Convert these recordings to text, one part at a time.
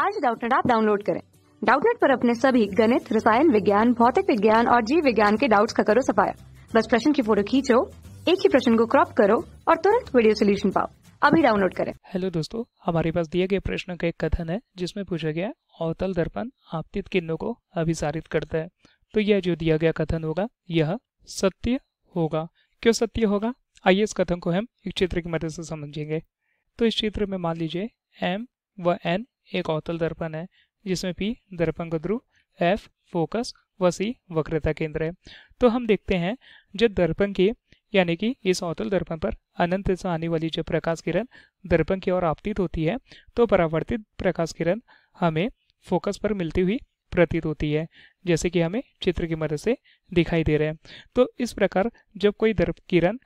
आज डाउटनेट आप डाउनलोड करें डाउटनेट पर अपने सभी गणित रसायन विज्ञान भौतिक विज्ञान और जीव विज्ञान के डाउट्स का करो सफाया बस प्रश्न की फोटो खींचो एक ही प्रश्न को क्रॉप करो और तुरंत वीडियो सोल्यूशन पाओ अभी डाउनलोड करें हेलो दोस्तों हमारे पास दिए गए प्रश्न का एक कथन है जिसमें पूछा गया अवतल दर्पण आपतित किन्नों को अभिसारित करता है तो यह जो दिया गया कथन होगा यह सत्य होगा क्यों सत्य होगा आइए इस कथन को हम एक चित्र की मदद से समझेंगे तो इस चित्र में मान लीजिए एम व एन एक अवतल दर्पण है जिसमें पी दर्पण का ध्रुव एफ फोकस व सी वक्रता केंद्र है तो हम देखते हैं जब दर्पण के यानी कि इस अवतल दर्पण पर अनंत से आने वाली जो प्रकाश किरण दर्पण की ओर आपतित होती है तो परावर्तित प्रकाश किरण हमें फोकस पर मिलती हुई प्रतीत होती है जैसे कि हमें चित्र की मदद से दिखाई दे रहे हैं तो इस प्रकार जब कोई दर्प किरण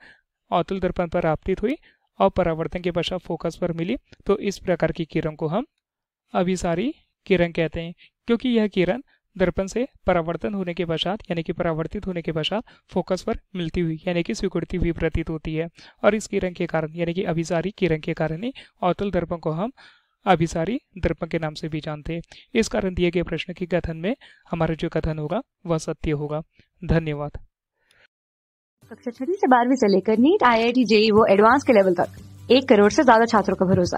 अवतल दर्पण पर आपतित हुई और परावर्तन के पश्चात फोकस पर मिली तो इस प्रकार की किरण को हम अभिसारी किरण कहते हैं क्योंकि यह किरण दर्पण से परावर्तन होने के पश्चात यानी कि परावर्तित होने के पश्चात फोकस पर मिलती हुई यानी कि स्वीकृति हुई प्रतीत होती है और इस किरण के कारण यानी कि अभिसारी किरण के कारण ही अवतल दर्पण को हम अभिसारी दर्पण के नाम से भी जानते हैं इस कारण दिए गए प्रश्न के कथन में हमारा जो कथन होगा वह सत्य होगा धन्यवाद कक्षा छठी से बारहवीं से लेकर NEET I I T JEE वो एडवांस के लेवल तक एक करोड़ से ज्यादा छात्रों का भरोसा